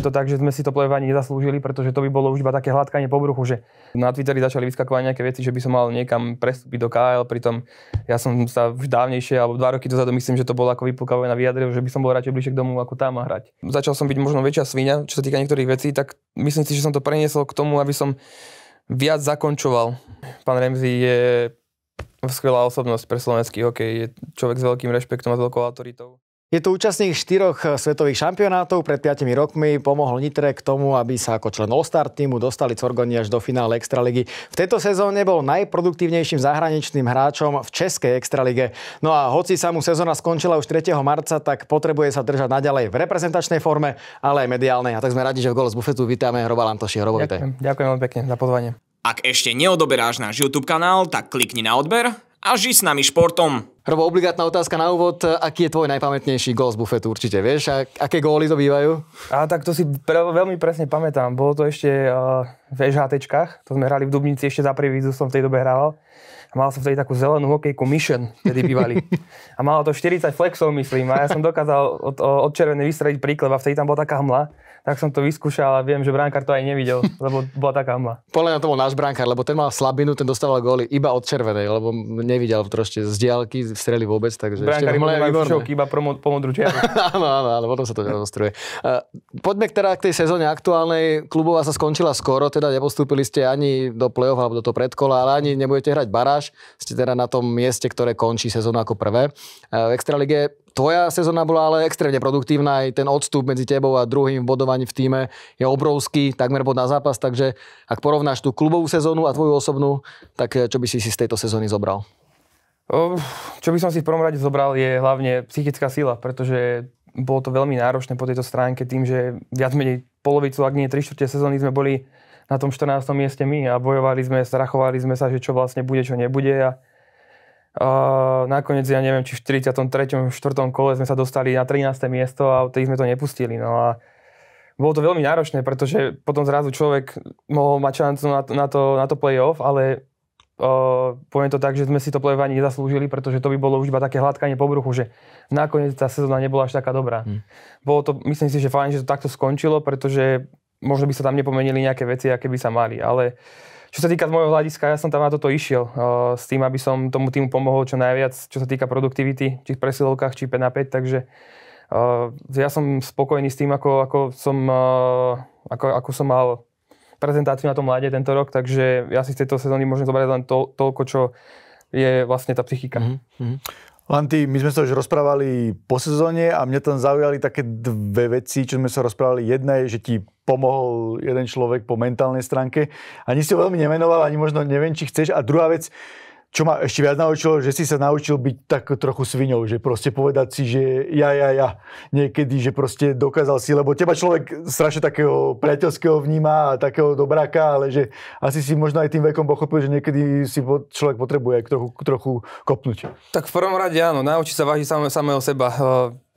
je to tak, že sme si to plevovanie nezaslúžili, pretože to by bolo už iba také hladkanie po bruchu, že na Twitteri začali vyskakovať nejaké veci, že by som mal niekam prestúpiť do KL, pritom ja som sa už dávnejšie, alebo dva roky dozadu myslím, že to bolo ako vypukavé na vyjadre, že by som bol radšej bližšie k domu ako tam a hrať. Začal som byť možno väčšia svinia, čo sa týka niektorých vecí, tak myslím si, že som to preniesol k tomu, aby som viac zakončoval. Pán Remzi je skvelá osobnosť pre slovenský hokej, je človek s veľkým rešpektom a s veľkou autoritou. Je to účastník štyroch eh, svetových šampionátov. Pred 5 rokmi pomohol Nitre k tomu, aby sa ako člen All-Star týmu dostali Corgoni až do finále Extraligy. V tejto sezóne bol najproduktívnejším zahraničným hráčom v Českej Extralige. No a hoci sa mu sezóna skončila už 3. marca, tak potrebuje sa držať naďalej v reprezentačnej forme, ale aj mediálnej. A tak sme radi, že v Golo z bufetu vítame Hroba Lantoši. Hrobo, ďakujem, ďakujem veľmi pekne za pozvanie. Ak ešte neodoberáš náš YouTube kanál, tak klikni na odber a žiť s nami športom. Robo, obligátna otázka na úvod. Aký je tvoj najpamätnejší gól z bufetu určite? Vieš, a aké góly to bývajú? A tak to si pre, veľmi presne pamätám. Bolo to ešte uh, v EŽHT, To sme hrali v Dubnici ešte za prvý som v tej dobe hral. A mal som vtedy takú zelenú hokejku Mission, kedy bývali. A malo to 40 flexov, myslím. A ja som dokázal od, od červenej vystrediť príklad. a vtedy tam bola taká hmla tak som to vyskúšal a viem, že bránkar to aj nevidel, lebo bola taká hmla. Podľa mňa to bol náš bránkar, lebo ten mal slabinu, ten dostával góly iba od červenej, lebo nevidel proste z diálky strely vôbec, takže Brankári ešte hmla je výborné. iba pro, po modru áno, áno, ale potom sa to rozostruje. E, poďme k teda k tej sezóne aktuálnej. Klubová sa skončila skoro, teda nepostúpili ste ani do play-off alebo do toho predkola, ale ani nebudete hrať baráž. Ste teda na tom mieste, ktoré končí sezónu ako prvé. E, v Extralige tvoja sezóna bola ale extrémne produktívna, aj ten odstup medzi tebou a druhým v bodovaní v týme je obrovský, takmer bod na zápas, takže ak porovnáš tú klubovú sezónu a tvoju osobnú, tak eh, čo by si si z tejto sezóny zobral? Čo by som si v prvom rade zobral je hlavne psychická sila, pretože bolo to veľmi náročné po tejto stránke tým, že viac menej polovicu, ak nie tri štvrte sezóny sme boli na tom 14. mieste my a bojovali sme, strachovali sme sa, že čo vlastne bude, čo nebude a Uh, nakoniec, ja neviem, či v 43. 4. kole sme sa dostali na 13. miesto a odtedy sme to nepustili. No a bolo to veľmi náročné, pretože potom zrazu človek mohol mať šancu na to, na to, na to play-off, ale uh, poviem to tak, že sme si to play-off ani nezaslúžili, pretože to by bolo už iba také hladkanie po bruchu, že nakoniec tá sezóna nebola až taká dobrá. Hmm. Bolo to, myslím si, že fajn, že to takto skončilo, pretože možno by sa tam nepomenili nejaké veci, aké by sa mali, ale uh, čo sa týka z môjho hľadiska, ja som tam na toto išiel uh, s tým, aby som tomu týmu pomohol čo najviac, čo sa týka produktivity, či v presilovkách, či 5 na 5, takže uh, ja som spokojný s tým, ako, ako, som, uh, ako, ako som mal prezentáciu na tom mláde tento rok, takže ja si z tejto sezóny môžem zobrať len to, toľko, čo je vlastne tá psychika. Mm-hmm. Lanty, my sme sa už rozprávali po sezóne a mňa tam zaujali také dve veci, čo sme sa rozprávali. Jedna je, že ti pomohol jeden človek po mentálnej stránke. Ani si ho veľmi nemenoval, ani možno neviem, či chceš. A druhá vec, čo ma ešte viac naučilo, že si sa naučil byť tak trochu svinou, že proste povedať si, že ja, ja, ja, niekedy, že proste dokázal si, lebo teba človek strašne takého priateľského vníma a takého dobráka, ale že asi si možno aj tým vekom pochopil, že niekedy si človek potrebuje trochu, trochu kopnúť. Tak v prvom rade áno, naučiť sa vážiť samého seba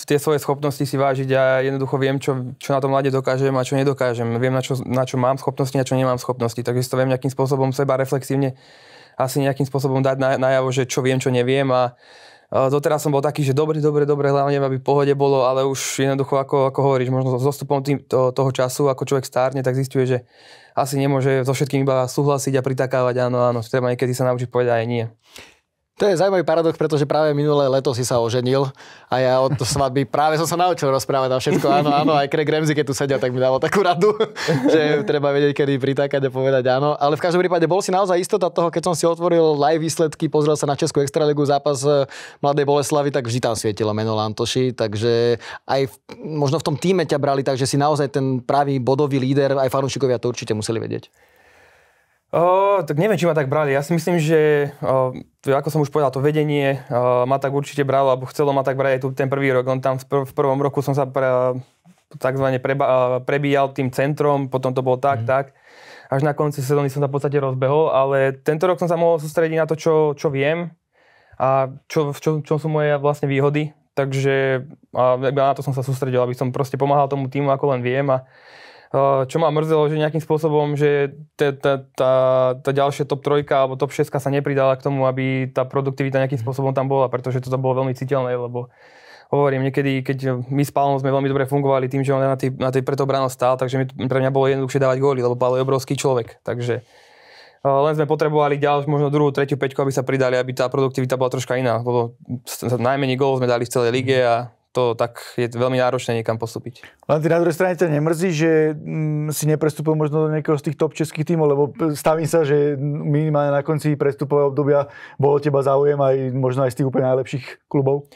tie svoje schopnosti si vážiť a jednoducho viem, čo, čo na tom mlade dokážem a čo nedokážem. Viem, na čo, na čo mám schopnosti a čo nemám schopnosti. Takže si to viem nejakým spôsobom seba reflexívne asi nejakým spôsobom dať na, najavo, že čo viem, čo neviem a doteraz som bol taký, že dobre, dobre, dobre, hlavne aby pohode bolo, ale už jednoducho, ako, ako hovoríš, možno s zostupom tým, to, toho času, ako človek stárne, tak zistuje, že asi nemôže so všetkým iba súhlasiť a pritakávať, áno, áno, treba niekedy sa naučiť povedať aj nie. To je zaujímavý paradox, pretože práve minulé leto si sa oženil a ja od svadby práve som sa naučil rozprávať na všetko. Áno, áno, aj Craig Ramsey, keď tu sedia, tak mi dával takú radu, že treba vedieť, kedy pritákať a povedať áno. Ale v každom prípade bol si naozaj istota toho, keď som si otvoril live výsledky, pozrel sa na Českú extraligu, zápas eh, Mladej Boleslavy, tak vždy tam svietilo meno Lantoši, takže aj v, možno v tom týme ťa brali, takže si naozaj ten pravý bodový líder, aj fanúšikovia to určite museli vedieť. O, tak neviem, či ma tak brali. Ja si myslím, že o, ako som už povedal, to vedenie uh, eh, ma tak určite bralo, alebo chcelo ma tak brať aj tu ten prvý rok. On tam v, prv, v prvom roku som sa pre, takzvané preba, uh, prebíjal tým centrom, potom to bolo tak, mm. tak. Až na konci sezóny som sa v podstate rozbehol, ale tento rok som sa mohol sústrediť na to, čo, čo viem a čo, čo, čo sú moje vlastne výhody. Takže a eh, na to som sa sústredil, aby som proste pomáhal tomu týmu, ako len viem a čo ma mrzelo, že nejakým spôsobom, že tá, tá, tá, tá ďalšia top 3 alebo top 6 sa nepridala k tomu, aby tá produktivita nejakým mhm. spôsobom tam bola, pretože toto bolo veľmi citeľné, lebo hovorím, niekedy, keď my s Palom sme veľmi dobre fungovali tým, že on na tej, na tej pretobráno stál, takže mi, pre mňa bolo jednoduchšie dávať góly, lebo Palo je obrovský človek, takže len sme potrebovali ďalšiu, možno druhú, tretiu, peťku, aby sa pridali, aby tá produktivita bola troška iná, lebo najmenej gólov sme dali v celej lige a to tak je veľmi náročné niekam postúpiť. Len ty na druhej strane ťa nemrzí, že mm, si neprestúpil možno do nejakého z tých top českých tímov, lebo e, stavím sa, že minimálne na konci prestupového obdobia bolo teba záujem aj možno aj z tých úplne najlepších klubov.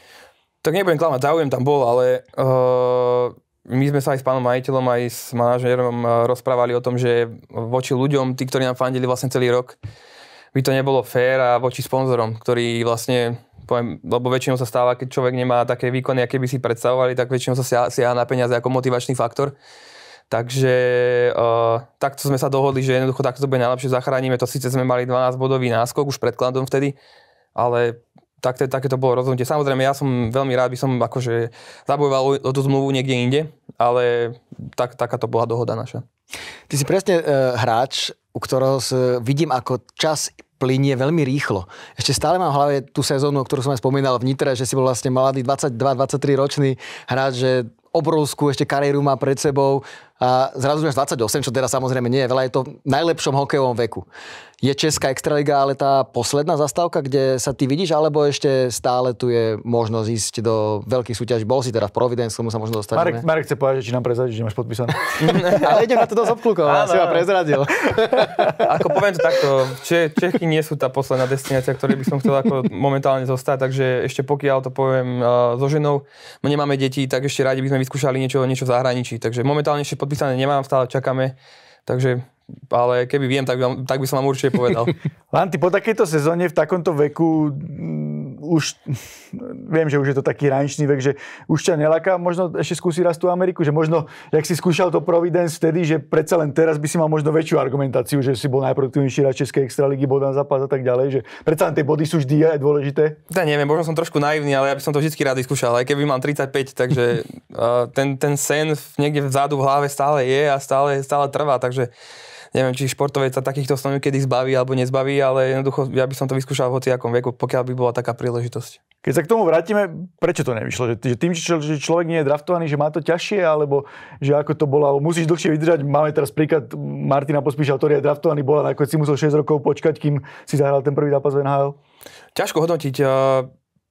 Tak nebudem klamať, záujem tam bol, ale uh, my sme sa aj s pánom majiteľom, aj s manažérom e, rozprávali o tom, že voči ľuďom, tí, ktorí nám fandili vlastne celý rok, by to nebolo fér a voči sponzorom, ktorí vlastne poviem, lebo väčšinou sa stáva, keď človek nemá také výkony, aké by si predstavovali, tak väčšinou sa siaha, siaha na peniaze ako motivačný faktor. Takže uh, takto sme sa dohodli, že jednoducho takto to bude najlepšie, zachránime to. Sice sme mali 12-bodový náskok už pred Kladom vtedy, ale tak, také to bolo rozhodnutie. Samozrejme, ja som veľmi rád, by som akože zabojoval o, tú zmluvu niekde inde, ale tak, taká to bola dohoda naša. Ty si presne uh, hráč, u ktorého vidím, ako čas plinie veľmi rýchlo. Ešte stále mám v hlave tú sezónu, o ktorú som aj spomínal v Nitre, že si bol vlastne mladý 22-23 ročný hráč, že obrovskú ešte kariéru má pred sebou a zrazu máš 28, čo teda samozrejme nie je veľa, je to v najlepšom hokejovom veku. Je Česká extraliga ale tá posledná zastávka, kde sa ty vidíš, alebo ešte stále tu je možnosť ísť do veľkých súťaží? Bol si teda v Providence, tomu sa možno dostať. Marek, Marek chce povedať, či nám prezradíš, že máš podpísané. ale idem na to dosť obklúkov, si ma prezradil. ako poviem to takto, Če- Čechy nie sú tá posledná destinácia, ktorej by som chcel ako momentálne zostať, takže ešte pokiaľ to poviem uh, so ženou, my nemáme deti, tak ešte rádi by sme vyskúšali niečo, niečo v zahraničí. Takže momentálne ešte podpísané nemám, stále čakáme. Takže ale keby viem, tak, by, tak by som vám určite povedal. Lanty, po takejto sezóne v takomto veku už, viem, že už je to taký rančný vek, že už ťa nelaká, možno ešte skúsiť raz tú Ameriku, že možno, jak si skúšal to Providence vtedy, že predsa len teraz by si mal možno väčšiu argumentáciu, že si bol najproduktívnejší na Českej extraligy, bol na zápas a tak ďalej, že predsa len tie body sú vždy aj dôležité. Ja neviem, možno som trošku naivný, ale ja by som to vždy rád skúšal. aj keby mám 35, takže ten, ten sen niekde vzadu v hlave stále je a stále, stále trvá, takže neviem, či športovec sa takýchto snov kedy zbaví alebo nezbaví, ale jednoducho ja by som to vyskúšal v hociakom veku, pokiaľ by bola taká príležitosť. Keď sa k tomu vrátime, prečo to nevyšlo? Že tým, že človek nie je draftovaný, že má to ťažšie, alebo že ako to bolo, alebo musíš dlhšie vydržať. Máme teraz príklad Martina Pospíša, ktorý je draftovaný, bola ako si musel 6 rokov počkať, kým si zahral ten prvý zápas v NHL. Ťažko hodnotiť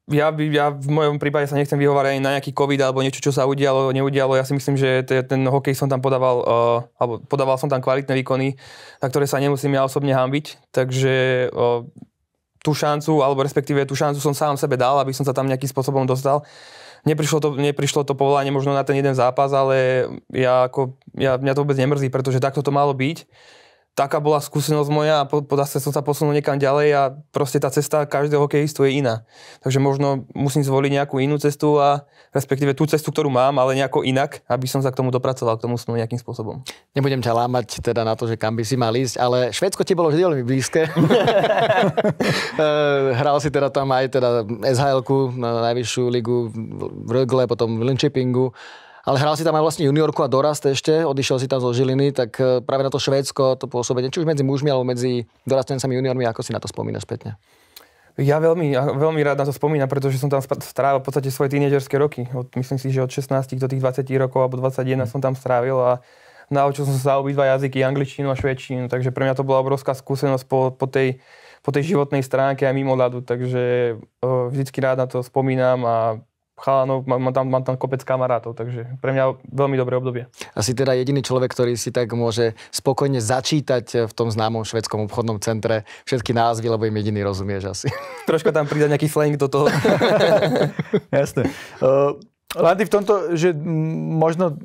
ja, by, ja v mojom prípade sa nechcem vyhovárať ani na nejaký COVID alebo niečo, čo sa udialo, neudialo. Ja si myslím, že ten hokej som tam podával, uh, alebo podával som tam kvalitné výkony, na ktoré sa nemusím ja osobne hambiť. Takže uh, tú šancu, alebo respektíve tú šancu som sám sebe dal, aby som sa tam nejakým spôsobom dostal. Neprišlo to, neprišlo to povolanie možno na ten jeden zápas, ale ja, ako, ja, mňa to vôbec nemrzí, pretože takto to malo byť. Uh, taká bola skúsenosť moja a po, po som sa posunul niekam ďalej a proste tá cesta každého hokejistu je iná. Takže možno musím zvoliť nejakú inú cestu a respektíve tú cestu, ktorú mám, ale nejako inak, aby som sa k tomu dopracoval, k tomu snu nejakým spôsobom. Nebudem ťa lámať teda na to, že kam by si mal ísť, ale Švedsko ti bolo vždy veľmi blízke. Eh, hral si teda tam aj teda SHL-ku, na najvyššiu ligu v Rögle, potom v Linköpingu ale hral si tam aj vlastne juniorku a dorast ešte, odišiel si tam zo Žiliny, tak e, práve na to Švédsko, to pôsobenie, či už medzi mužmi alebo medzi dorastencami juniormi, ako si na to spomínaš spätne? Ja veľmi, veľmi rád na to spomínam, pretože som tam strávil v podstate svoje tínedžerské roky. Od, myslím si, že od 16 do tých 20 rokov alebo 21 mm. som tam strávil a naučil som sa obidva jazyky, angličtinu a švedčinu, takže pre mňa to bola obrovská skúsenosť po, po, tej, po tej životnej stránke aj mimo ľadu, takže o, e, vždycky rád na to spomínam a chalanov, mám tam, mám tam kopec kamarátov, takže pre mňa veľmi dobré obdobie. Asi teda jediný človek, ktorý si tak môže spokojne začítať eh, v tom známom švedskom obchodnom centre všetky názvy, lebo im jediný rozumieš asi. Troška tam pridať nejaký slang do toho. Jasné. Uh, Landy v tomto, že možno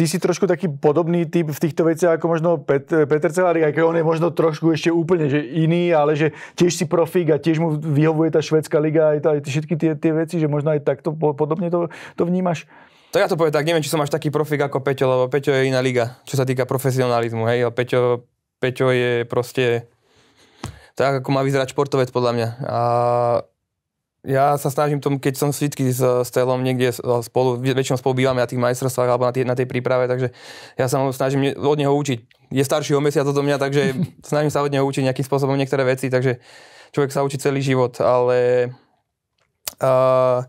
Ty si trošku taký podobný typ v týchto veciach ako možno Pet, Peter Celárik, aj keď on je možno trošku ešte úplne že iný, ale že tiež si profík a tiež mu vyhovuje tá švedská liga aj, aj všetky tie, tie veci, že možno aj takto podobne to, to vnímaš? To ja to poviem tak, neviem, či som až taký profik ako Peťo, lebo Peťo je iná liga, čo sa týka profesionalizmu, hej, Peťo, Peťo je proste tak, ako má vyzerať športovec, podľa mňa. A ja sa snažím tomu, keď som vždy s Stelom niekde spolu, väčšinou spolu bývame na tých majstrovstvách alebo na tej, na tej príprave, takže ja sa snažím od neho učiť. Je starší o mesiac odo mňa, takže snažím sa od neho učiť nejakým spôsobom niektoré veci, takže človek sa učí celý život, ale uh,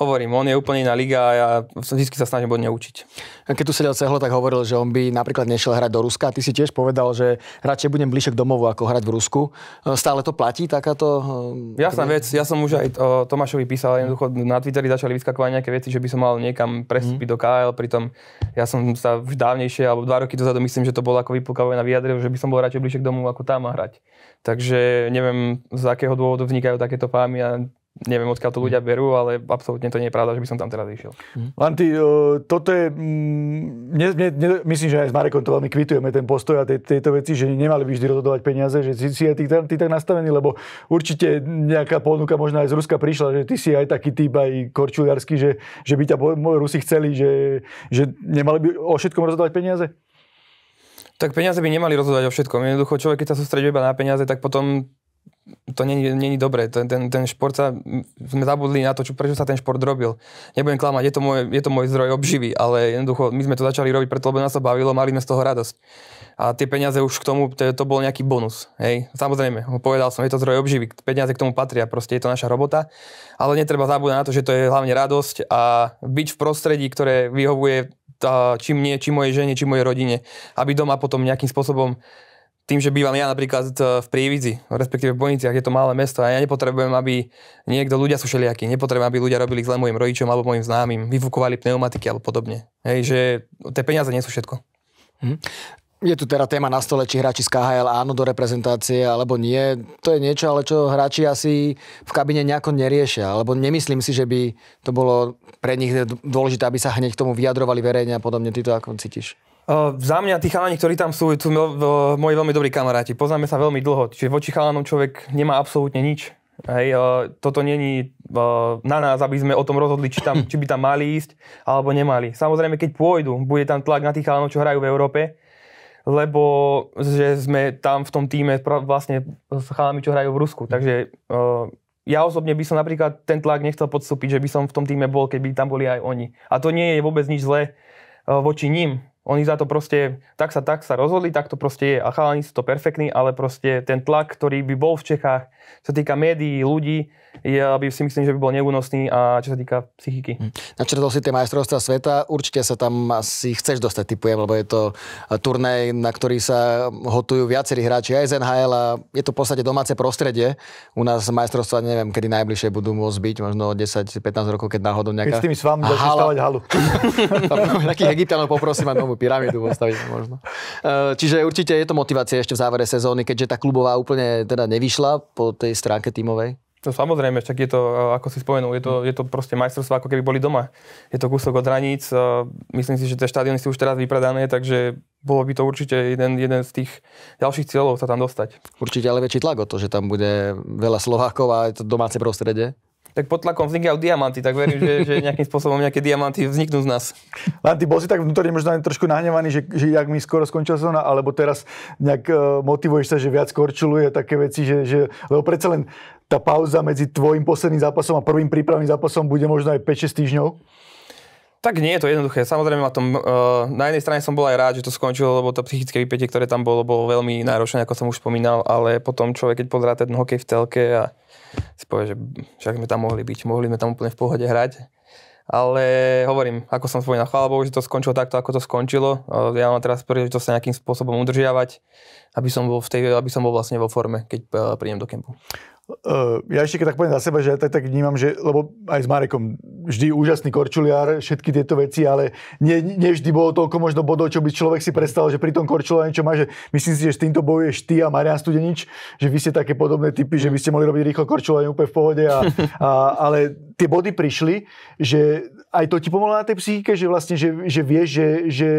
hovorím, on je úplne iná liga a ja vždy sa snažím od učiť. Keď tu sedel Cehlo, tak hovoril, že on by napríklad nešiel hrať do Ruska. Ty si tiež povedal, že radšej budem bližšie k domovu, ako hrať v Rusku. E, stále to platí takáto... E, Jasná vec, ja som už aj o Tomášovi písal, jednoducho na Twitteri začali vyskakovať nejaké veci, že by som mal niekam prestúpiť mm. do KL, pritom ja som sa už dávnejšie, alebo dva roky dozadu myslím, že to bolo ako vypukové na vyjadre, že by som bol radšej bližšie k domu, ako tam a hrať. Takže neviem, z akého dôvodu vznikajú takéto pámy a Neviem, odkiaľ to ľudia mhm. berú, ale absolútne to nie je pravda, že by som tam teraz išiel. Mhm. Len ty, eh, toto je... Mm, ne, ne, ne, myslím, že aj s Marekom to veľmi kvitujeme, ten postoj a tej, tejto veci, že nemali by vždy rozhodovať peniaze, že si, si aj ty, ty tak nastavený, lebo určite nejaká ponuka možno aj z Ruska prišla, že ty si aj taký typ, aj korčuliarsky, že, že by ťa moji Rusi chceli, že, že nemali by o všetkom rozhodovať peniaze? Tak peniaze by nemali rozhodovať o všetkom. Jednoducho človek, keď sa sústredí iba na peniaze, tak potom to není, není dobré. Ten, ten, ten šport sa, sme zabudli na to, čo, prečo sa ten šport robil. Nebudem klamať, je to, môj, je to môj zdroj obživy, ale jednoducho my sme to začali robiť preto, lebo nás to bavilo, mali sme z toho radosť. A tie peniaze už k tomu, to, to bol nejaký bonus. Hej. Samozrejme, povedal som, je to zdroj obživy, peniaze k tomu patria, proste je to naša robota, ale netreba zabúdať na to, že to je hlavne radosť a byť v prostredí, ktoré vyhovuje tá, či mne, či mojej žene, či mojej rodine, aby doma potom nejakým spôsobom tým, že bývam ja napríklad e, v Prievidzi, respektíve v Bojniciach, je to malé mesto a ja nepotrebujem, aby niekto, ľudia sú šeliakí, nepotrebujem, aby ľudia robili zle mojim rodičom alebo mojim známym, vyfukovali pneumatiky alebo podobne. Hej, že tie peniaze nie sú všetko. Hm. Je tu teda téma na stole, či hráči z KHL áno do reprezentácie alebo nie. To je niečo, ale čo hráči asi v kabine nejako neriešia. Alebo nemyslím si, že by to bolo pre nich dôležité, aby sa hneď k tomu vyjadrovali verejne a podobne. Ty to ako cítiš? Uh, za mňa tí chalani, ktorí tam sú, sú moji veľmi dobrí kamaráti. Poznáme sa veľmi dlho, čiže voči chalanom človek nemá absolútne nič. Hej, uh, toto není uh, na nás, aby sme o tom rozhodli, či, tam, či by tam mali ísť alebo nemali. Samozrejme, keď pôjdu, bude tam tlak na tých chalanov, čo hrajú v Európe, lebo že sme tam v tom týme vlastne s chalami, čo hrajú v Rusku. Takže uh, ja osobne by som napríklad ten tlak nechcel podstúpiť, že by som v tom týme bol, keby tam boli aj oni. A to nie je vôbec nič zlé voči ním, oni za to proste, tak sa tak sa rozhodli, tak to proste je. A chalani sú to perfektní, ale proste ten tlak, ktorý by bol v Čechách, čo týka médií, ľudí, ja by si myslím, že by bol neúnosný a čo sa týka psychiky. Hm. Načrtol si tie majstrovstvá sveta, určite sa tam asi chceš dostať, typujem, lebo je to eh, turnaj, na ktorý sa hotujú viacerí hráči aj z NHL a je to v podstate domáce prostredie. U nás majstrovstvá neviem, kedy najbližšie budú môcť byť, možno 10-15 rokov, keď náhodou nejaká... Keď s tými s vami stavať halu. Takých egyptianov poprosím aj novú pyramídu postaviť možno. Eh, čiže určite je to motivácia ešte v závere sezóny, keďže tá klubová úplne teda nevyšla po tej stránke tímovej. To samozrejme, však je to, eh, ako si spomenul, je to, mm. je to proste majstrovstvo, ako keby boli doma. Je to kúsok od hraníc, eh, myslím si, že tie štadióny sú už teraz vypredané, takže bolo by to určite jeden, jeden z tých ďalších cieľov sa tam dostať. Určite ale väčší tlak o to, že tam bude veľa Slovákov a je to domáce prostredie. Tak pod tlakom vznikajú diamanty, tak verím, že, že nejakým spôsobom nejaké diamanty vzniknú z nás. Len ty bol si tak vnútorne možno trošku nahnevaný, že, že jak mi skoro skončila sezóna, alebo teraz nejak eh, motivuješ sa, že viac korčuluje také veci, že, že lebo predsa len tá pauza medzi tvojim posledným zápasom a prvým prípravným zápasom bude možno aj 5-6 týždňov? Tak nie je to jednoduché. Samozrejme, na, tom, uh, na jednej strane som bol aj rád, že to skončilo, lebo to psychické vypätie, ktoré tam bolo, bolo veľmi náročné, ako som už spomínal, ale potom človek, keď pozrá ten hokej v telke a si povie, že však sme tam mohli byť, mohli sme tam úplne v pohode hrať. Ale hovorím, ako som spomínal, chvála Bohu, že to skončilo takto, ako to skončilo. Eh, ja mám teraz príležitosť sa nejakým spôsobom udržiavať, aby som bol, v tej, aby som bol vlastne vo forme, keď eh, prídem do kempu. Uh, ja ešte keď tak poviem za seba, že ja tak, tak vnímam, že, lebo aj s Marekom vždy úžasný korčuliar, všetky tieto veci, ale nie, nie vždy bolo toľko možno bodov, čo by človek si predstavil, že pri tom korčuliari niečo má, že myslím si, že s týmto bojuješ ty a Marian Studenič, že vy ste také podobné typy, že by ste mohli robiť rýchlo korčuliari úplne v pohode, a, a, ale tie body prišli, že aj to ti pomohlo na tej psychike, že vlastne, že, že vieš, že, že,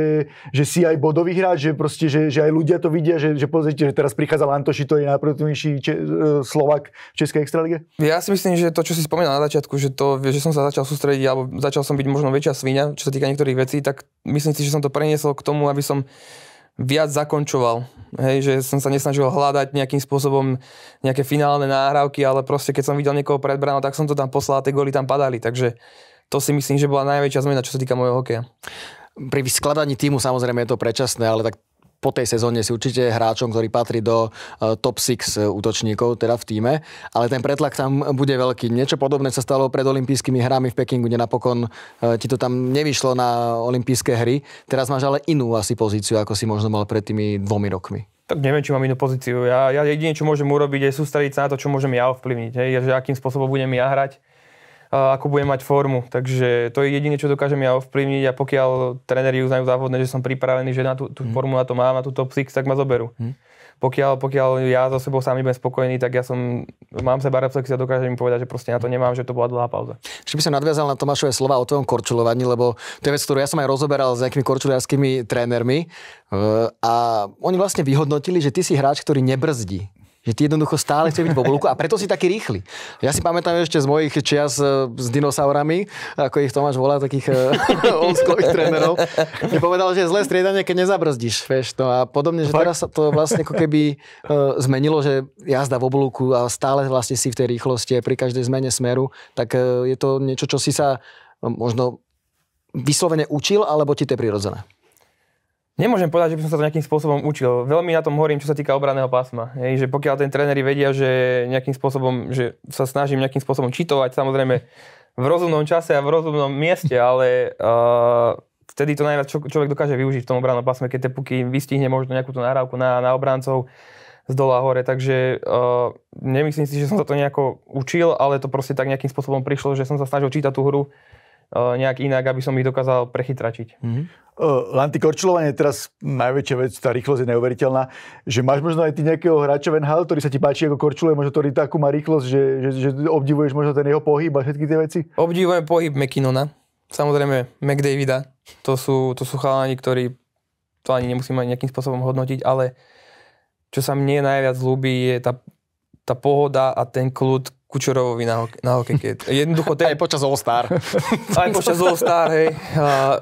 že, si aj bodový hráč, že proste, že, že aj ľudia to vidia, že, že pozrite, že teraz prichádza Lantoši, to je najproduktívnejší e, Slovak v Českej extralíge? Ja si myslím, že to, čo si spomínal na začiatku, že, to, že som sa začal sústrediť, alebo začal som byť možno väčšia svinia, čo sa týka niektorých vecí, tak myslím si, že som to preniesol k tomu, aby som viac zakončoval. Hej, že som sa nesnažil hľadať nejakým spôsobom nejaké finálne náhrávky, ale proste keď som videl niekoho predbrano, tak som to tam poslal a tie góly tam padali. Takže to si myslím, že bola najväčšia zmena, čo sa týka môjho hokeja. Pri skladaní týmu samozrejme je to predčasné, ale tak po tej sezóne si určite hráčom, ktorý patrí do e, top 6 e, útočníkov teda v týme, ale ten pretlak tam bude veľký. Niečo podobné sa stalo pred olympijskými hrami v Pekingu, kde napokon e, ti to tam nevyšlo na olympijské hry. Teraz máš ale inú asi pozíciu, ako si možno mal pred tými dvomi rokmi. Tak neviem, či mám inú pozíciu. Ja, ja jedine, čo môžem urobiť, je sústrediť sa na to, čo môžem ja ovplyvniť. Hej, že akým spôsobom budem ja hrať ako budem mať formu. Takže to je jediné, čo dokážem ja ovplyvniť a pokiaľ tréneri uznajú závodne, že som pripravený, že na tú, tú mm. formu na to mám, na tú top 6, tak ma zoberú. Mm. Pokiaľ, pokiaľ ja za sebou sám nebudem spokojný, tak ja som, mám seba reflexia, dokážem im povedať, že proste na to nemám, že to bola dlhá pauza. Ešte by som nadviazal na Tomášové slova o tvojom korčulovaní, lebo to je vec, ktorú ja som aj rozoberal s nejakými korčuliarskými trénermi e, a oni vlastne vyhodnotili, že ty si hráč, ktorý nebrzdí že ty jednoducho stále chceš byť v oblúku a preto si taký rýchly. Ja si pamätám ešte z mojich čias e, s dinosaurami, ako ich Tomáš volá, takých e, oldschoolových trénerov, že povedal, že je zlé striedanie, keď nezabrzdíš. Vieš, no a podobne, že teraz sa to vlastne ako keby uh, zmenilo, že jazda v oblúku a stále vlastne si v tej rýchlosti pri každej zmene smeru, tak uh, je to niečo, čo si sa uh, možno vyslovene učil, alebo ti to je prirodzené? Nemôžem povedať, že by som sa to nejakým spôsobom učil. Veľmi na tom hovorím, čo sa týka obraného pásma. Hej, že pokiaľ ten tréneri vedia, že nejakým spôsobom, že sa snažím nejakým spôsobom čitovať, samozrejme v rozumnom čase a v rozumnom mieste, ale uh, vtedy to najviac človek dokáže využiť v tom obranom pásme, keď tie puky vystihne možno nejakú tú náravku na, na obrancov z dola hore, takže uh, nemyslím si, že som sa to nejako učil, ale to proste tak nejakým spôsobom prišlo, že som sa snažil čítať tú hru Eh, nejak inak, aby som ich dokázal prechytračiť. Mm-hmm. Uh, Lanty korčilovanie je teraz najväčšia vec, tá rýchlosť je neuveriteľná, že máš možno aj ty nejakého hráča Venhal, ktorý sa ti páči ako Korčuluje, možno ktorý takú má rýchlosť, že, že, že obdivuješ možno ten jeho pohyb a všetky tie veci? Obdivujem pohyb McKinnona, samozrejme McDavida, to sú, to sú chalani, ktorí to ani nemusím ani nejakým spôsobom hodnotiť, ale čo sa mne najviac ľúbi je tá, tá pohoda a ten kľud, Kučerovovi na, ho- na hokejke. Jednoducho ten... Aj počas All-Star. Aj počas All-Star, hej. A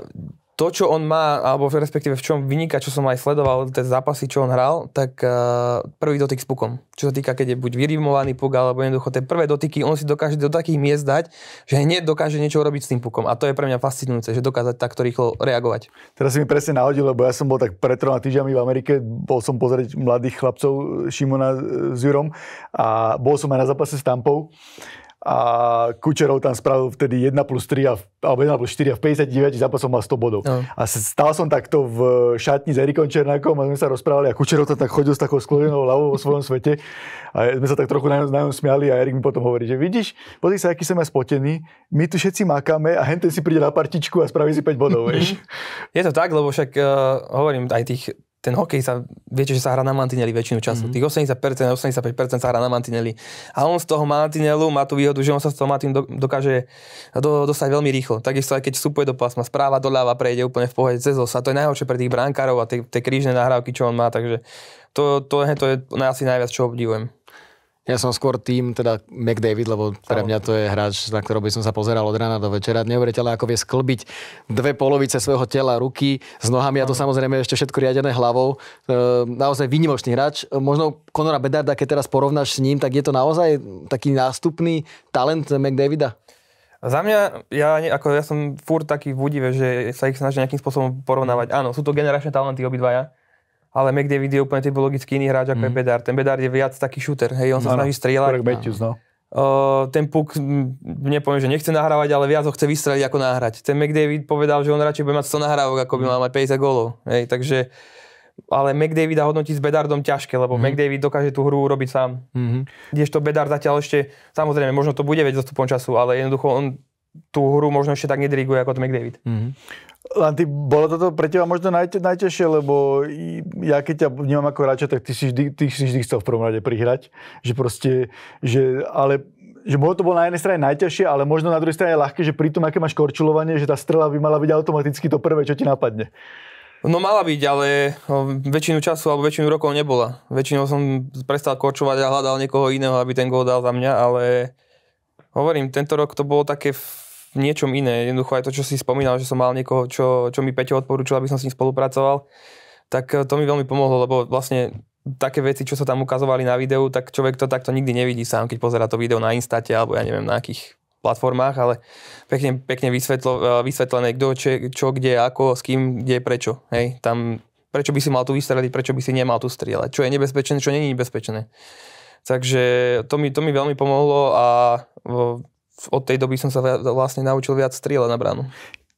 to, čo on má, alebo v respektíve v čom vyniká, čo som aj sledoval, tie zápasy, čo on hral, tak uh, prvý dotyk s pukom. Čo sa týka, keď je buď vyrimovaný puk, alebo jednoducho tie prvé dotyky, on si dokáže do takých miest dať, že hneď dokáže niečo robiť s tým pukom. A to je pre mňa fascinujúce, že dokázať takto rýchlo reagovať. Teraz si mi presne nahodil, lebo ja som bol tak pred troma týždňami v Amerike, bol som pozrieť mladých chlapcov eh, Šimona eh, s Jurom a bol som aj na zápase s Tampou a Kučerov tam spravil vtedy 1 plus 3 a, alebo 1 plus 4 a v 59 zápasom mal 100 bodov. No. A stál som takto v šatni s Erikom Černákom a sme sa rozprávali a Kučerov tam tak chodil s takou sklonenou hlavou vo svojom svete a sme sa tak trochu na ňom, na ňom smiali a Erik mi potom hovorí, že vidíš, pozri sa, aký som ja spotený, my tu všetci makáme a henten si príde na partičku a spraví si 5 bodov, vieš. Je to tak, lebo však uh, hovorím, aj tých ten hokej sa, viete, že sa hrá na mantineli väčšinu času. Mm-hmm. Tých 80%, 85% sa hrá na mantineli. A on z toho mantinelu má tú výhodu, že on sa z toho mantinelu dokáže do, dostať veľmi rýchlo. Takisto aj keď vstupuje do pásma, správa doľava prejde úplne v pohode cez osa. To je najhoršie pre tých brankárov a tie, tie krížne nahrávky, čo on má. Takže to, to, to je, to je asi najviac, čo obdivujem. Ja som skôr tým, teda McDavid, lebo pre mňa to je hráč, na ktorého by som sa pozeral od rána do večera. Neuveriteľné, ako vie sklbiť dve polovice svojho tela, ruky s nohami a to samozrejme ešte všetko riadené hlavou. Ehm, naozaj výnimočný hráč. Možno Konora Bedarda, keď teraz porovnáš s ním, tak je to naozaj taký nástupný talent McDavida? Za mňa, ja, ako ja som furt taký v údive, že sa ich snažím nejakým spôsobom porovnávať. Áno, sú to generačné talenty obidvaja, ale McDavid je úplne typologicky iný hráč ako mm. je mhm. Bedard. Ten Bedard je viac taký šúter, hej, on sa no, snaží strieľať. Matthews, no. Uh, ten puk, nepoviem, že nechce nahrávať, ale viac ho chce vystreliť ako nahrať. Ten McDavid povedal, že on radšej bude mať 100 nahrávok, ako by mal mať 50 gólov. Hej, takže, ale a hodnotiť s Bedardom ťažké, lebo mm-hmm. McDavid dokáže tú hru robiť sám. Mm-hmm. to Bedard zatiaľ ešte, samozrejme, možno to bude veď postupom času, ale jednoducho on tú hru možno ešte tak nedriguje ako to McDavid. Mm-hmm. Len ty, bolo toto pre teba možno najte, najtežšie, lebo ja keď ťa vnímam ako hráča, tak ty si, vždy, ty si vždy chcel v prvom rade prihrať. Že proste, že, ale že bolo to bolo na jednej strane najťažšie, ale možno na druhej strane ľahké, že pri tom, aké máš korčulovanie, že tá strela by mala byť automaticky to prvé, čo ti napadne. No mala byť, ale no, väčšinu času alebo väčšinu rokov nebola. Väčšinou som prestal korčovať a hľadal niekoho iného, aby ten gol dal za mňa, ale hovorím, tento rok to bolo také v niečom iné. Jednoducho aj to, čo si spomínal, že som mal niekoho, čo, čo mi Peťo odporúčil, aby som s ním spolupracoval, tak eh, to mi veľmi pomohlo, lebo vlastne také veci, čo sa tam ukazovali na videu, tak človek to takto nikdy nevidí sám, keď pozera to video na Instate alebo ja neviem na akých platformách, ale pekne, pekne vysvetlo, eh, vysvetlené, kto, čo, čo, kde, ako, s kým, kde, prečo. Hej? Tam, prečo by si mal tu vystreliť, prečo by si nemal tu strieľať, čo je nebezpečné, čo není nebezpečné. Takže to mi, to mi veľmi pomohlo a od tej doby som sa vlastne naučil viac strieľať na bránu.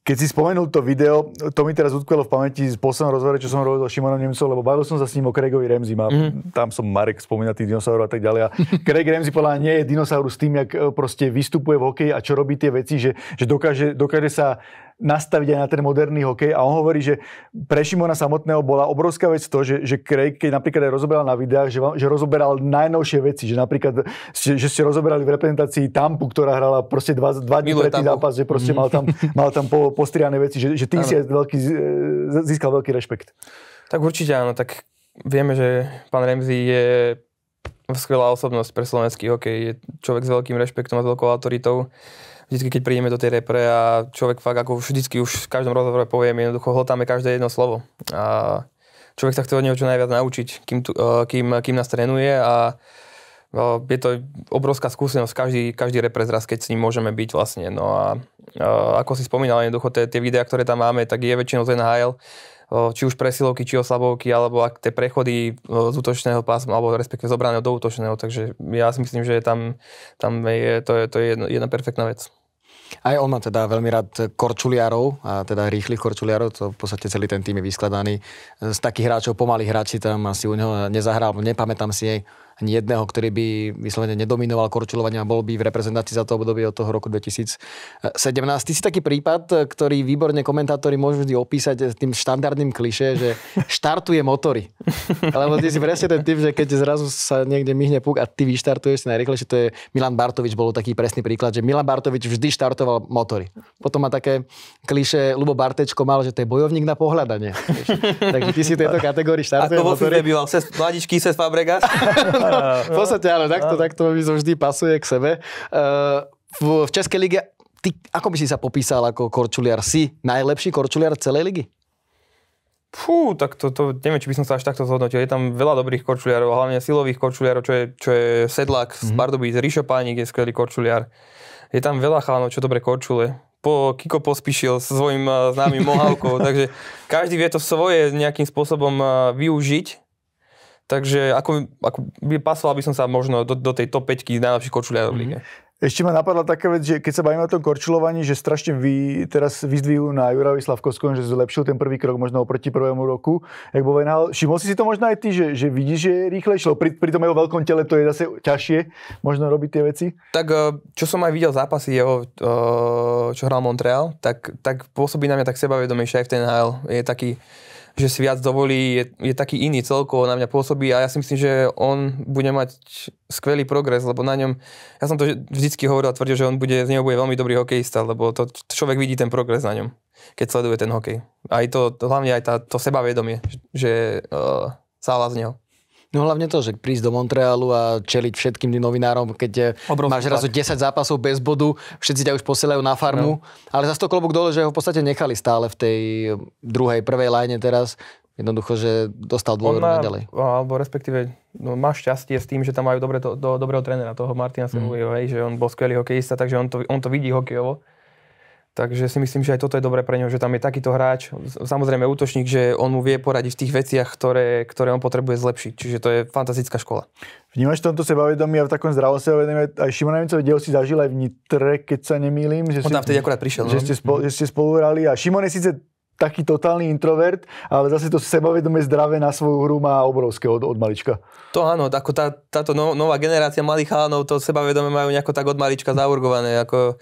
Keď si spomenul to video, to mi teraz utkvelo v pamäti z posledného rozhovoru, čo som robil s Šimonom Nemcom, lebo bavil som sa s ním o Craigovi Remzi. a mm-hmm. tam som Marek spomínal tých dinosaurov a tak ďalej. A Craig Remzi podľa nie je dinosaurus tým, jak e, proste vystupuje v hokeji a čo robí tie veci, že, že dokáže, dokáže sa nastaviť aj na ten moderný hokej. A on hovorí, že pre Šimona samotného bola obrovská vec to, že, že Craig, keď napríklad aj rozoberal na videách, že, že rozoberal najnovšie veci, že napríklad, že, že ste rozoberali v reprezentácii Tampu, ktorá hrala proste dva, dva dní predtým zápas, že proste mhm. mal tam, mal tam po, postriané veci, že, že ty ano. si veľký, e, získal veľký rešpekt. Tak určite áno, tak vieme, že pán Remzi je skvelá osobnosť pre slovenský hokej, je človek s veľkým rešpektom a s veľkou autoritou vždy, keď prídeme do tej repre a človek fakt, ako vždycky už v každom rozhovore poviem, jednoducho hľadáme každé jedno slovo. A človek sa chce od neho čo najviac naučiť, kým, tu, e, kým, kým nás trénuje a no, je to obrovská skúsenosť, každý, každý repres zraz, keď s ním môžeme byť vlastne. No a, a e, ako si spomínal, jednoducho tie, tie videá, ktoré tam máme, tak je väčšinou z NHL, e, či už presilovky, či oslabovky, alebo ak tie prechody z útočného pásma, alebo respektíve z obraného do útočného. Takže ja si myslím, že tam, tam je, to je, to je jedna, jedna perfektná vec. Aj on má teda veľmi rád korčuliarov, a teda rýchlych korčuliarov, to v podstate celý ten tým je vyskladaný. Z takých hráčov pomalých hráči tam asi u neho nezahral, nepamätám si jej ani jedného, ktorý by vyslovene nedominoval korčulovania a bol by v reprezentácii za to obdobie od toho roku 2017. Ty si taký prípad, ktorý výborne komentátori môžu vždy opísať tým štandardným kliše, že štartuje motory. Lebo ty si presne ten typ, že keď zrazu sa niekde myhne puk a ty vyštartuješ si najrychlejšie, to je Milan Bartovič, bol taký presný príklad, že Milan Bartovič vždy štartoval motory. Potom má také kliše, Lubo Bartečko mal, že to je bojovník na pohľadanie. Takže ty si v tejto kategórii štartuješ. Ako motory. Ako býval, ses, mladičký, ses Fabregas. v podstate ale takto, takto mi to vždy pasuje k sebe. Eh, v, v Českej lige, ty, ako by si sa popísal ako korčuliar? Si najlepší korčuliar celej ligy? Fú, tak to, to, neviem, či by som sa až takto zhodnotil. Je tam veľa dobrých korčuliarov, hlavne silových korčuliarov, čo je, čo je Sedlak mm-hmm. z Pardubíc, mhm. Rišo Pánik je skvelý korčuliar. Je tam veľa chánov, čo dobre korčule. Po Kiko pospíšil s svojím eh, známym Mohavkou, takže každý vie to svoje nejakým spôsobom eh, využiť Takže ako, ako by pasoval by som sa možno do, do tej top 5 najlepších korčuliarov mm-hmm. v mhm. Ešte ma napadla taká vec, že keď sa bavíme o tom korčulovaní, že strašne vy, teraz vyzdvihujú na Juravi Slavkovskom, že zlepšil ten prvý krok možno oproti prvému roku. Jak povedal, všimol si si to možno aj ty, že, že vidíš, že je rýchlejšie, pri, pri tom jeho veľkom tele to je zase ťažšie možno robiť tie veci? Tak eh, čo som aj videl zápasy jeho, eh, čo hral Montreal, tak, tak pôsobí na mňa tak sebavedomejšie aj v ten HL. Je taký, že si viac dovolí, je, je taký iný celkovo, na mňa pôsobí a ja si myslím, že on bude mať skvelý progres, lebo na ňom, ja som to vždycky hovoril a tvrdil, že on bude, z neho bude veľmi dobrý hokejista, lebo to človek vidí ten progres na ňom, keď sleduje ten hokej. Aj to, to hlavne aj tá, to sebavedomie, že uh, sála z neho. No hlavne to, že prísť do Montrealu a čeliť všetkým tým novinárom, keď eh, Obrovský máš razu 10 zápasov bez bodu, všetci ťa už posielajú na farmu, no. ale za to klobúk dole, že ho v podstate nechali stále v tej eh, druhej, prvej line teraz, jednoducho, že dostal dôveru ďalej. Alebo respektíve no, má šťastie s tým, že tam majú dobre to, do, dobrého trénera, toho Martina Semujeva, mm. že on bol skvelý hokejista, takže on to, on to vidí hokejovo. Takže si myslím, že aj toto je dobré pre neho, že tam je takýto hráč, samozrejme útočník, že on mu vie poradiť v tých veciach, ktoré, ktoré on potrebuje zlepšiť. Čiže to je fantastická škola. Vnímaš tomto sebavedomí a v takom zdravom sebavedomí aj Šimona Nemcov, si zažil aj v Nitre, keď sa nemýlim. Že on tam vtedy akorát prišiel. Že, no? ste, spolu, že ste spolu hrali a Šimon je síce taký totálny introvert, ale zase to sebavedomie zdravé na svoju hru má obrovské od, od malička. To áno, ako tá, táto no, nová generácia malých chalanov to sebavedomie majú nejako tak od malička zaurgované. Ako,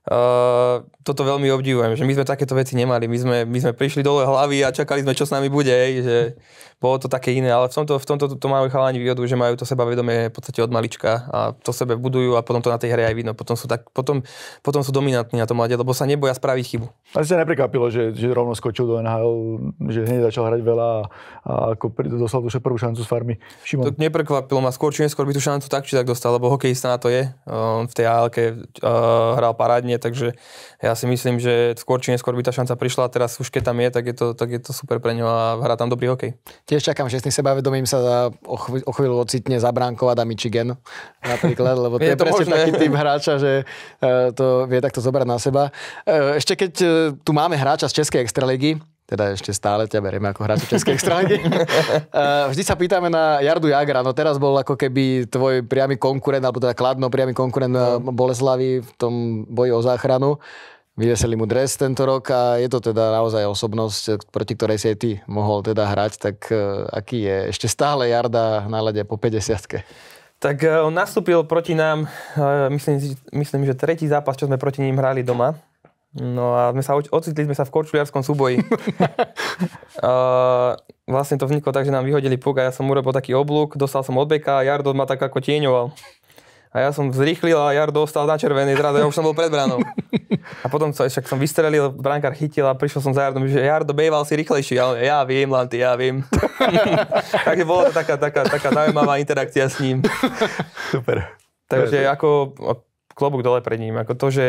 Eh, toto veľmi obdivujem, že my sme takéto veci nemali. My sme, my sme prišli dole hlavy a čakali sme, čo s nami bude. že bolo to také iné, ale v tomto, v tomto to, to majú chalani výhodu, že majú to seba vedomie v podstate od malička a to sebe budujú a potom to na tej hre aj vidno. Potom sú, tak, potom, potom sú dominantní na tom mladie, lebo sa neboja spraviť chybu. A sa neprekvapilo, že, že rovno skočil do NHL, že hneď začal hrať veľa a ako dostal tú prvú šancu z farmy. Šimon. To neprekvapilo ma, skôr či neskôr by tú šancu tak či tak dostal, lebo hokejista na to je. On eh, v tej AL uh, eh, hral parádne padne, takže ja si myslím, že skôr či neskôr by tá šanca prišla a teraz už keď tam je, tak je to, tak je to super pre ňo a hrá tam dobrý hokej. Tiež čakám, že s tým sebavedomím sa za, o, chvíľu, o chvíľu ocitne za bránkou Adam Michigan napríklad, lebo to je, je to presne možné. taký typ hráča, že eh, to vie takto zobrať na seba. Eh, ešte keď eh, tu máme hráča z Českej extraligy, teda ešte stále ťa berieme ako hráča Českej stránky. Eh, vždy sa pýtame na Jardu Jagra, no teraz bol ako keby tvoj priamy konkurent, alebo teda Kladno priamy konkurent mm. Eh, no. Boleslavy v tom boji o záchranu. Vyveseli mu dres tento rok a je to teda naozaj osobnosť, eh, proti ktorej si aj ty mohol teda hrať, tak aký je ešte stále Jarda na lade po 50 tak on nastúpil proti nám, myslím, myslím, že tretí zápas, čo sme proti ním hrali doma No a sme sa, ocitli sme sa v korčuliarskom súboji. uh, vlastne to vzniklo tak, že nám vyhodili puk a ja som urobil taký oblúk, dostal som odbeka a Jardo ma tak ako tieňoval. A ja som zrýchlil a Jardo ostal na červený, zrazu, ja už som bol pred bránou. A potom sa, však som vystrelil, brankár chytil a prišiel som za Jardom, že Jardo, bejval si rýchlejší. Ja, ja viem, Lanty, ja viem. Takže bola to taká, taká, taká zaujímavá interakcia s ním. Super. Takže ako klobúk dole pred ním. Ako to, že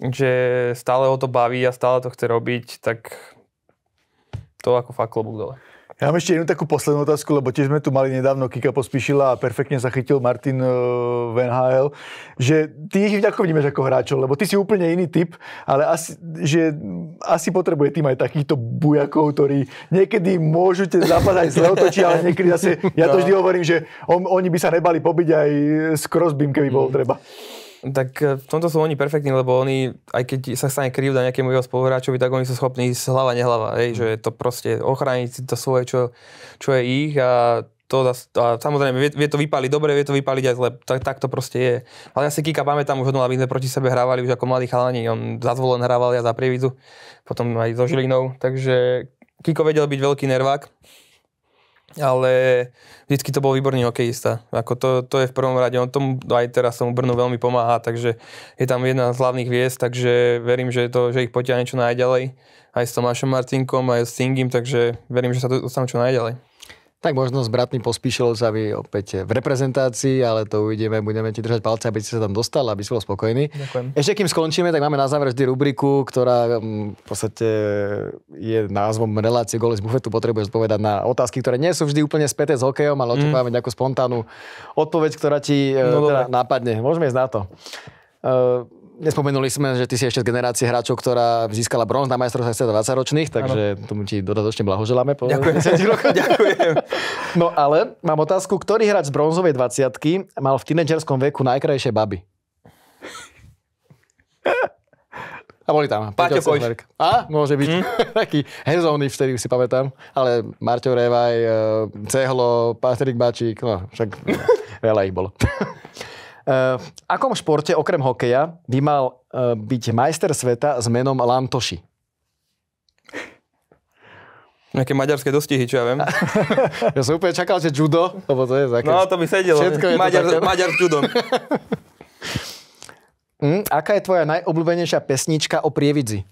že stále ho to baví a stále to chce robiť, tak to ako fakt klobúk dole. Ja mám ešte jednu takú poslednú otázku, lebo tiež sme tu mali nedávno, Kika pospíšila a perfektne zachytil Martin e, v NHL, že ty ich ako vnímaš ako hráčov, lebo ty si úplne iný typ, ale asi, že asi potrebuje tým aj takýchto bujakov, ktorí niekedy môžu te zápas aj zle otočiť, ale niekedy zase, ja to no. vždy hovorím, že on, oni by sa nebali pobiť aj s Crosbym, keby bolo mm. treba. Tak e, v tomto sú oni perfektní, lebo oni, aj keď sa stane krivda nejakému jeho spoluhráčovi, tak oni sú schopní ísť hlava nehlava, hej, že to proste ochrániť si to svoje, čo, čo je ich a to, a samozrejme, vie, vie to vypáliť dobre, vie to vypáliť aj zle, tak, tak to proste je. Ale ja si Kika pamätám už odnula, aby sme proti sebe hrávali už ako mladí chalani, on za zvolen hrával ja za prievidzu, potom aj so Žilinou, takže Kiko vedel byť veľký nervák, ale vždycky to bol výborný hokejista. Ako to, to je v prvom rade, on tomu aj teraz tomu Brnu veľmi pomáha, takže je tam jedna z hlavných hviezd, takže verím, že, to, že ich potiahne čo najďalej aj s Tomášom Martinkom, aj s Singim, takže verím, že sa dostanú čo najďalej. Tak možno s bratmi vy opäť v reprezentácii, ale to uvidíme, budeme ti držať palce, aby si sa tam dostal, aby si bol spokojný. Ďakujem. Ešte kým skončíme, tak máme na záver vždy rubriku, ktorá mm, v podstate je názvom relácie Goli z bufetu, potrebuje odpovedať na otázky, ktoré nie sú vždy úplne späté s hokejom, ale mm. máme nejakú spontánnu odpoveď, ktorá ti e, no, teda, nápadne. Môžeme ísť na to. Uh, Nespomenuli sme, že ty si ešte z generácie hráčov, ktorá získala bronz na majstrovstve 20 ročných, takže ano. tomu ti dodatočne blahoželáme po Ďakujem. 10 rokov. Ďakujem. No ale mám otázku, ktorý hráč z bronzovej 20 mal v tínedžerskom veku najkrajšie baby? A boli tam. Páťo Kojš. A? Môže byť. Mm. Taký hezóny vtedy si pamätám. Ale Marťo Revaj, eh, Cehlo, Patrik Bačík, no však veľa ich bolo. Eh, v akom športe, okrem hokeja, by mal eh, byť majster sveta s menom Lantoši? Nejaké maďarské dostihy, čo ja viem. ja som úplne čakal, že judo, lebo to je také... No, to by sedelo. Všetko je Maďar, to také... Maďar s judom. mm, aká je tvoja najobľúbenejšia pesnička o prievidzi?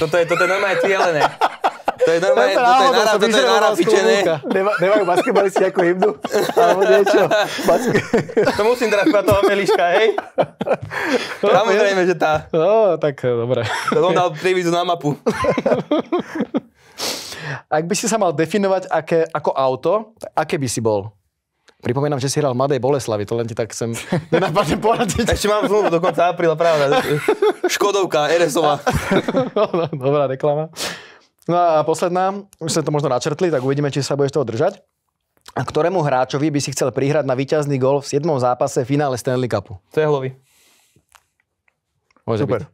toto je, toto je normálne cieľené. To je normálne, to, to je nára, to je nára pičené. Nemá, nemajú basketbalisti nejakú hymnu? Alebo niečo. Baske... To musím teraz pre toho Meliška, hej? Samozrejme, že tá. No, tak eh, dobre. To som dal prívizu na mapu. Ak by si sa mal definovať aké, ako auto, aké by si bol? Pripomínam, že si hral Mladej Boleslavy, to len ti tak chcem nenápadne poradiť. Ešte mám zlúbu do konca apríla, pravda. Škodovka, RSová. No, no, no, dobrá reklama. No a posledná, už sme to možno načrtli, tak uvidíme, či sa budeš toho držať. A ktorému hráčovi by si chcel prihrať na víťazný gol v 7. zápase v finále Stanley Cupu? Cehlovi. Môže Super. Byť.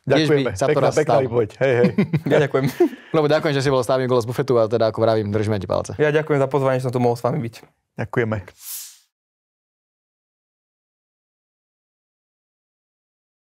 Ďakujeme. By Sa pekná, pekná výpoveď. Hej, hej. ja ďakujem. Lebo ďakujem, že si bol stávny gol z bufetu a teda ako vravím, držíme ti palce. Ja ďakujem za pozvanie, že som tu mohol s vami byť. Ďakujeme.